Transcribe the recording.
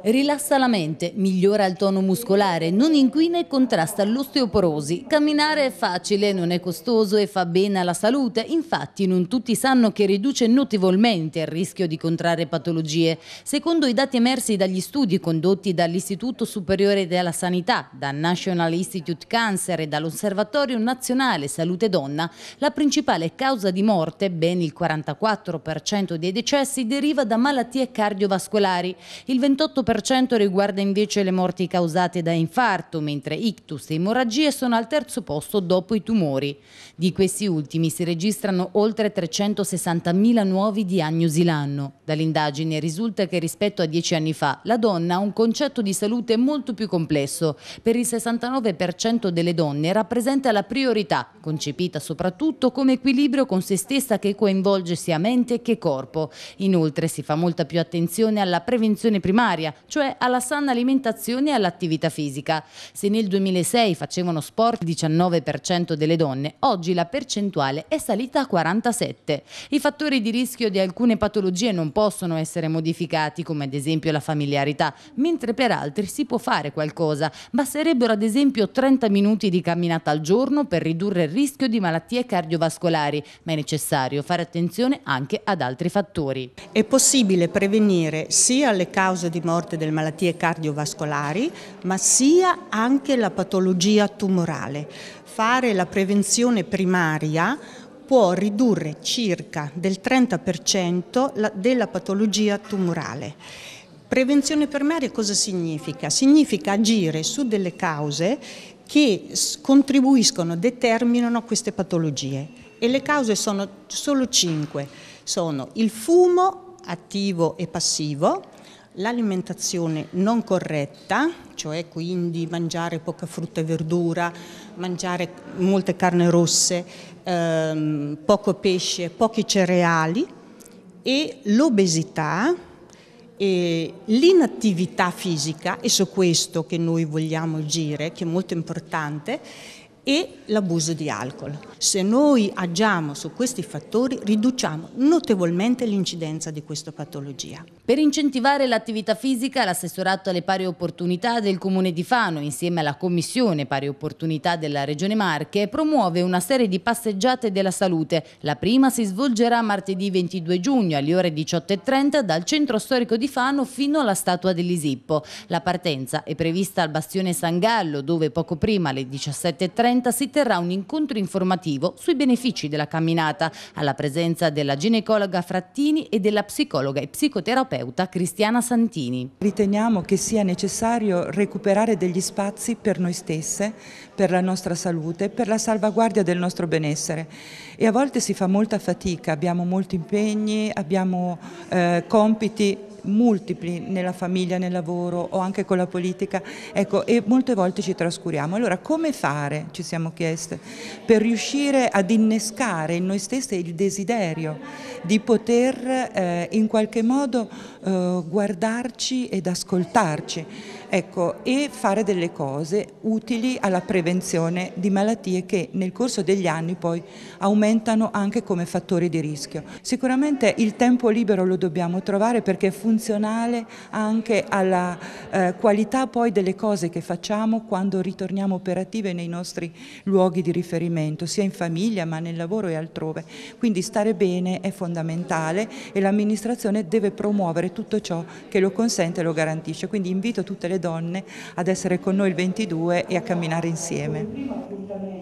Rilassa la mente, migliora il tono muscolare, non inquina e contrasta l'osteoporosi. Camminare è facile, non è costoso e fa bene alla salute. Infatti non tutti sanno che riduce notevolmente il rischio di contrarre patologie. Secondo i dati emersi dagli studi condotti dall'Istituto Superiore della Sanità, dal National Institute Cancer e dall'Osservatorio Nazionale Salute Donna, la principale causa di morte, ben il 44% dei decessi, deriva da malattie cardiovascolari. Il 28% 4% riguarda invece le morti causate da infarto, mentre ictus e emorragie sono al terzo posto dopo i tumori. Di questi ultimi si registrano oltre 360.000 nuovi diagnosi l'anno. Dall'indagine risulta che rispetto a dieci anni fa la donna ha un concetto di salute molto più complesso. Per il 69% delle donne rappresenta la priorità, concepita soprattutto come equilibrio con se stessa che coinvolge sia mente che corpo. Inoltre si fa molta più attenzione alla prevenzione primaria, cioè alla sana alimentazione e all'attività fisica. Se nel 2006 facevano sport il 19% delle donne, oggi la percentuale è salita a 47. I fattori di rischio di alcune patologie non possono essere modificati, come ad esempio la familiarità, mentre per altri si può fare qualcosa. Basterebbero ad esempio 30 minuti di camminata al giorno per ridurre il rischio di malattie cardiovascolari, ma è necessario fare attenzione anche ad altri fattori. È possibile prevenire sia le cause di morte morte delle malattie cardiovascolari, ma sia anche la patologia tumorale. Fare la prevenzione primaria può ridurre circa del 30% della patologia tumorale. Prevenzione primaria cosa significa? Significa agire su delle cause che contribuiscono, determinano queste patologie e le cause sono solo cinque, sono il fumo attivo e passivo, l'alimentazione non corretta, cioè quindi mangiare poca frutta e verdura, mangiare molte carne rosse, ehm, poco pesce, pochi cereali e l'obesità e l'inattività fisica, e su questo che noi vogliamo agire, che è molto importante, e l'abuso di alcol. Se noi agiamo su questi fattori riduciamo notevolmente l'incidenza di questa patologia. Per incentivare l'attività fisica, l'assessorato alle pari opportunità del Comune di Fano, insieme alla Commissione Pari Opportunità della Regione Marche, promuove una serie di passeggiate della salute. La prima si svolgerà martedì 22 giugno alle ore 18.30 dal centro storico di Fano fino alla statua dell'Isippo. La partenza è prevista al bastione San Gallo, dove poco prima alle 17.30 30 si terrà un incontro informativo sui benefici della camminata, alla presenza della ginecologa Frattini e della psicologa e psicoterapeuta Cristiana Santini. Riteniamo che sia necessario recuperare degli spazi per noi stesse, per la nostra salute, per la salvaguardia del nostro benessere e a volte si fa molta fatica, abbiamo molti impegni, abbiamo eh, compiti multipli nella famiglia, nel lavoro o anche con la politica ecco, e molte volte ci trascuriamo. Allora come fare, ci siamo chieste, per riuscire ad innescare in noi stessi il desiderio di poter eh, in qualche modo eh, guardarci ed ascoltarci ecco, e fare delle cose utili alla prevenzione di malattie che nel corso degli anni poi aumentano anche come fattori di rischio. Sicuramente il tempo libero lo dobbiamo trovare perché è funzionale anche alla eh, qualità poi delle cose che facciamo quando ritorniamo operative nei nostri luoghi di riferimento, sia in famiglia ma nel lavoro e altrove. Quindi stare bene è fondamentale e l'amministrazione deve promuovere tutto ciò che lo consente e lo garantisce. Quindi invito tutte le donne ad essere con noi il 22 e a camminare insieme.